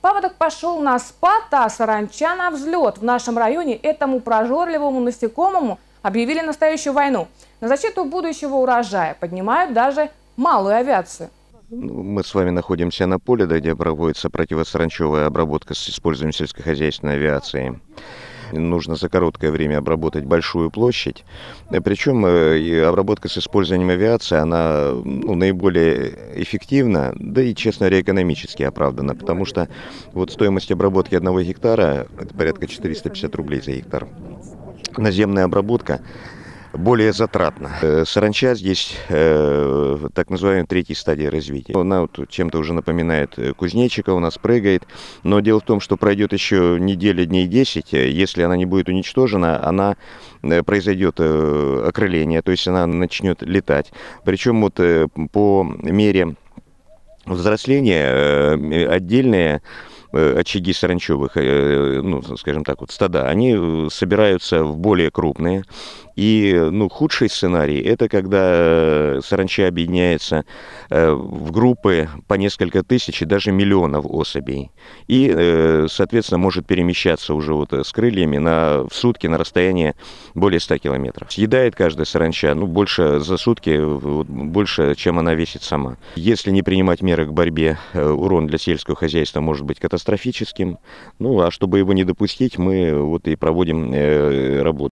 Паводок пошел на спад, а саранча на взлет. В нашем районе этому прожорливому насекомому объявили настоящую войну. На защиту будущего урожая поднимают даже малую авиацию. Ну, мы с вами находимся на поле, где проводится противосаранчевая обработка с использованием сельскохозяйственной авиации нужно за короткое время обработать большую площадь. Э, Причем э, обработка с использованием авиации, она ну, наиболее эффективна, да и, честно говоря, экономически оправдана, потому что вот стоимость обработки одного гектара – это порядка 450 рублей за гектар. Наземная обработка более затратно. Э, саранча здесь э, так называемая третья стадия развития. Она вот чем-то уже напоминает э, кузнечика, у нас прыгает. Но дело в том, что пройдет еще неделя, дней 10. Если она не будет уничтожена, она произойдет окрыление, то есть она начнет летать. Причем вот по мере взросления отдельные очаги саранчевых, ну, скажем так, вот стада, они собираются в более крупные, и ну, худший сценарий – это когда э, саранча объединяется э, в группы по несколько тысяч и даже миллионов особей. И, э, соответственно, может перемещаться уже вот с крыльями на, в сутки на расстояние более 100 километров. Съедает каждая саранча ну, больше за сутки, больше, чем она весит сама. Если не принимать меры к борьбе, урон для сельского хозяйства может быть катастрофическим. Ну, а чтобы его не допустить, мы вот и проводим работу.